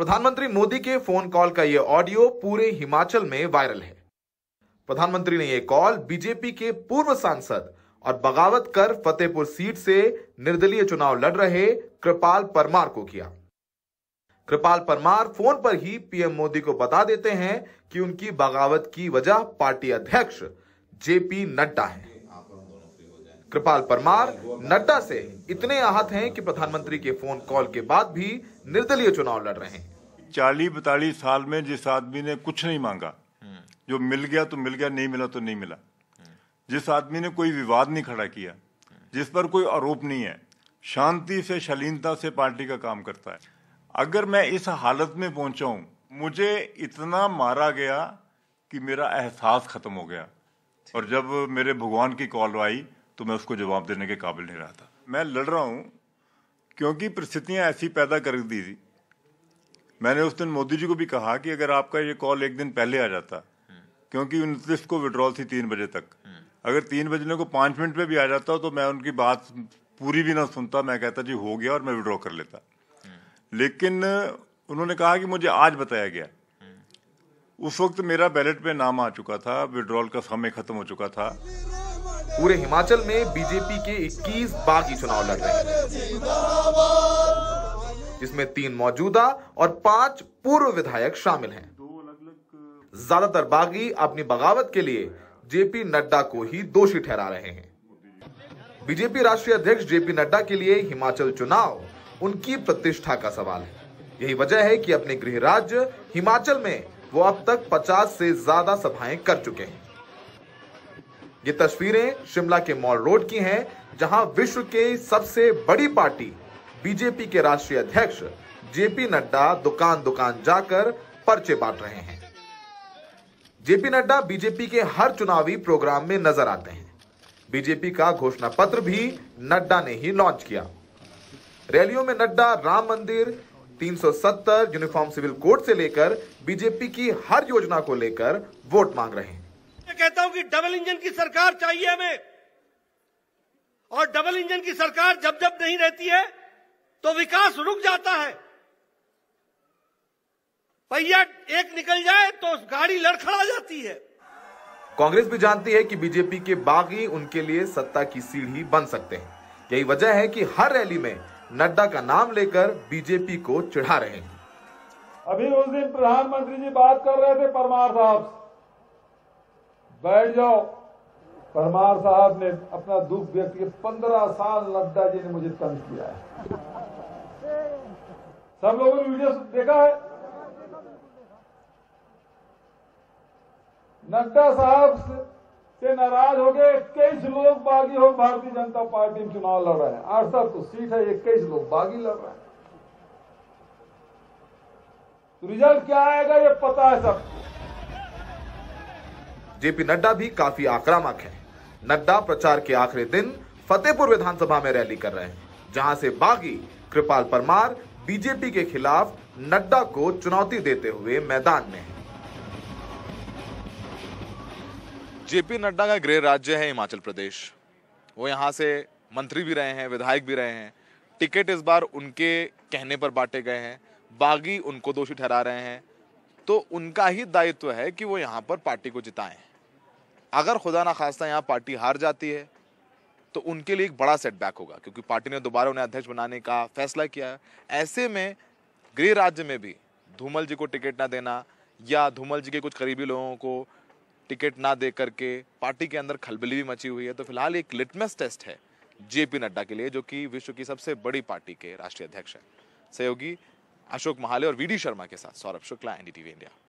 प्रधानमंत्री मोदी के phone call का यह ऑडियो पूरे हिमाचल में वायरल है प्रधानमंत्री ने यह कॉल बीजेपी के पूर्व सांसद और बगावत कर फतेहपुर सीट से निर्दलीय चुनाव लड़ रहे कृपाल परमार को किया कृपाल परमार फोन पर ही पीएम मोदी को बता देते हैं कि उनकी बगावत की वजह पार्टी अध्यक्ष जेपी नड्डा है कृपाल परमार नड्डा से इतने आहत हैं कि प्रधानमंत्री के फोन कॉल के बाद भी निर्दलीय चुनाव लड़ रहे हैं चालीस बतालीस साल में जिस आदमी ने कुछ नहीं मांगा जो मिल गया तो मिल गया नहीं मिला तो नहीं मिला जिस आदमी ने कोई विवाद नहीं खड़ा किया जिस पर कोई आरोप नहीं है शांति से शलीनता से पार्टी का काम करता है अगर मैं इस हालत में पहुंचा हूं मुझे इतना मारा गया कि मेरा एहसास खत्म हो गया और जब मेरे भगवान की कॉल आई तो मैं उसको जवाब देने के काबिल नहीं रहा था मैं लड़ रहा हूँ क्योंकि परिस्थितियाँ ऐसी पैदा कर दी थी मैंने उस दिन मोदी जी को भी कहा कि अगर आपका ये कॉल एक दिन पहले आ जाता क्योंकि उनतीस को विड्रॉल थी तीन बजे तक अगर तीन बजने को पाँच मिनट में भी आ जाता तो मैं उनकी बात पूरी भी ना सुनता मैं कहता जी हो गया और मैं विड्रॉ कर लेता लेकिन उन्होंने कहा कि मुझे आज बताया गया उस वक्त मेरा बैलेट पे नाम आ चुका था विड्रॉल का समय खत्म हो चुका था पूरे हिमाचल में बीजेपी के 21 बागी चुनाव लड़ रहे हैं जिसमें तीन मौजूदा और पांच पूर्व विधायक शामिल हैं ज्यादातर बागी अपनी बगावत के लिए जेपी नड्डा को ही दोषी ठहरा रहे हैं बीजेपी राष्ट्रीय अध्यक्ष जेपी नड्डा के लिए हिमाचल चुनाव उनकी प्रतिष्ठा का सवाल है यही वजह है कि अपने गृह राज्य हिमाचल में वो अब तक 50 से ज्यादा सभाएं कर चुके हैं ये तस्वीरें शिमला के मॉल रोड की हैं जहां विश्व के सबसे बड़ी पार्टी बीजेपी के राष्ट्रीय अध्यक्ष जेपी नड्डा दुकान दुकान जाकर पर्चे बांट रहे हैं जेपी नड्डा बीजेपी के हर चुनावी प्रोग्राम में नजर आते हैं बीजेपी का घोषणा पत्र भी नड्डा ने ही लॉन्च किया रैलियों में नड्डा राम मंदिर 370 यूनिफॉर्म सिविल कोड से लेकर बीजेपी की हर योजना को लेकर वोट मांग रहे हैं मैं कहता हूं कि डबल इंजन की सरकार चाहिए हमें और डबल इंजन की सरकार जब जब नहीं रहती है तो विकास रुक जाता है पहिया एक निकल जाए तो गाड़ी लड़खड़ा जाती है कांग्रेस भी जानती है कि बीजेपी के बागी उनके लिए सत्ता की सीढ़ी बन सकते हैं यही वजह है कि हर रैली में नड्डा का नाम लेकर बीजेपी को चिढ़ा रहे हैं अभी उस दिन प्रधानमंत्री जी बात कर रहे थे परमार साहब बैठ जाओ परमार साहब ने अपना दुख व्यक्त किया पंद्रह साल नड्डा जी ने मुझे तंग किया है सब लोगों ने वीडियो देखा है नड्डा साहब से नाराज हो गए इक्कीस लोग बागी हो भारतीय जनता पार्टी में चुनाव लड़ रहे हैं आठ सात तो सीट है इक्कीस लोग बागी लड़ रहे हैं तो रिजल्ट क्या आएगा ये पता है सबको जेपी नड्डा भी काफी आक्रामक है नड्डा प्रचार के आखिरी दिन फतेहपुर विधानसभा में रैली कर रहे हैं जहां से बागी कृपाल परमार बीजेपी के खिलाफ नड्डा को चुनौती देते हुए मैदान में है जेपी नड्डा का गृह राज्य है हिमाचल प्रदेश वो यहाँ से मंत्री भी रहे हैं विधायक भी रहे हैं टिकट इस बार उनके कहने पर बांटे गए हैं बागी उनको दोषी ठहरा रहे हैं तो उनका ही दायित्व है कि वो यहाँ पर पार्टी को जिताएं अगर खुदा ना खास्ता यहाँ पार्टी हार जाती है तो उनके लिए एक बड़ा सेटबैक होगा क्योंकि पार्टी ने दोबारा उन्हें अध्यक्ष बनाने का फैसला किया है ऐसे में गृह राज्य में भी धूमल जी को टिकट ना देना या धूमल जी के कुछ करीबी लोगों को टिकट ना दे करके पार्टी के अंदर खलबली भी मची हुई है तो फिलहाल एक लिटमस टेस्ट है जेपी नड्डा के लिए जो कि विश्व की सबसे बड़ी पार्टी के राष्ट्रीय अध्यक्ष हैं सहयोगी अशोक महाले और डी शर्मा के साथ सौरभ शुक्ला एनडीटीवी इंडिया